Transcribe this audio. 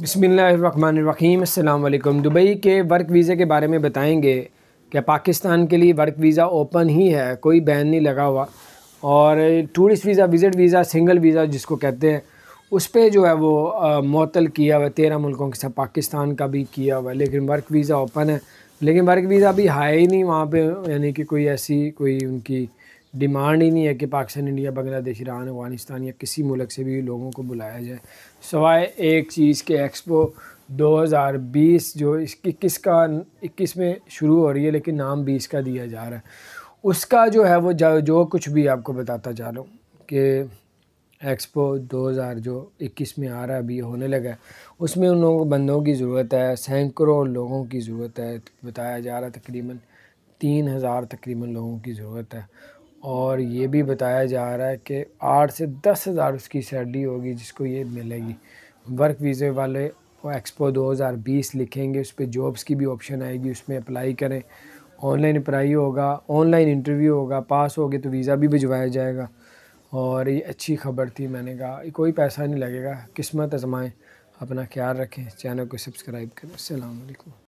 बसमीम अल्लाम दुबई के वर्क वीज़े के बारे में बताएंगे क्या पाकिस्तान के लिए वर्क वीज़ा ओपन ही है कोई बैन नहीं लगा हुआ और tourist visa visit visa single visa जिसको कहते हैं उस पर जो है वो मअतल किया हुआ है तेरह मुल्कों के साथ पाकिस्तान का भी किया हुआ है लेकिन वर्क वीज़ा ओपन है लेकिन वर्क वीज़ा अभी है ही नहीं वहाँ पर यानी कि कोई ऐसी कोई उनकी डिमांड ही नहीं है कि पाकिस्तान इंडिया बांग्लादेश ईरान अफगानिस्तान या किसी मुल्क से भी लोगों को बुलाया जाए सवाए एक चीज़ के एक्सपो 2020 जो इस इक्कीस का इक्कीस में शुरू हो रही है लेकिन नाम बीस का दिया जा रहा है उसका जो है वो जो कुछ भी आपको बताता जा रहा हूँ कि एक्सपो 2000 जो 21 में आ रहा है अभी होने लगा है उसमें उन लोगों बंदों की ज़रूरत है सैकड़ों लोगों की ज़रूरत है बताया जा रहा है तकरीबन तीन हज़ार तकरीबन लोगों की ज़रूरत है और ये भी बताया जा रहा है कि आठ से दस हज़ार उसकी सैलरी होगी जिसको ये मिलेगी वर्क वीज़े वाले वो एक्सपो 2020 लिखेंगे उस पर जॉब्स की भी ऑप्शन आएगी उसमें अप्लाई करें ऑनलाइन अप्लाई होगा ऑनलाइन इंटरव्यू होगा पास हो गए तो वीज़ा भी भिजवाया जाएगा और ये अच्छी खबर थी मैंने कहा कोई पैसा नहीं लगेगा किस्मत आजमाएँ अपना ख्याल रखें चैनल को सब्सक्राइब करें असलकुम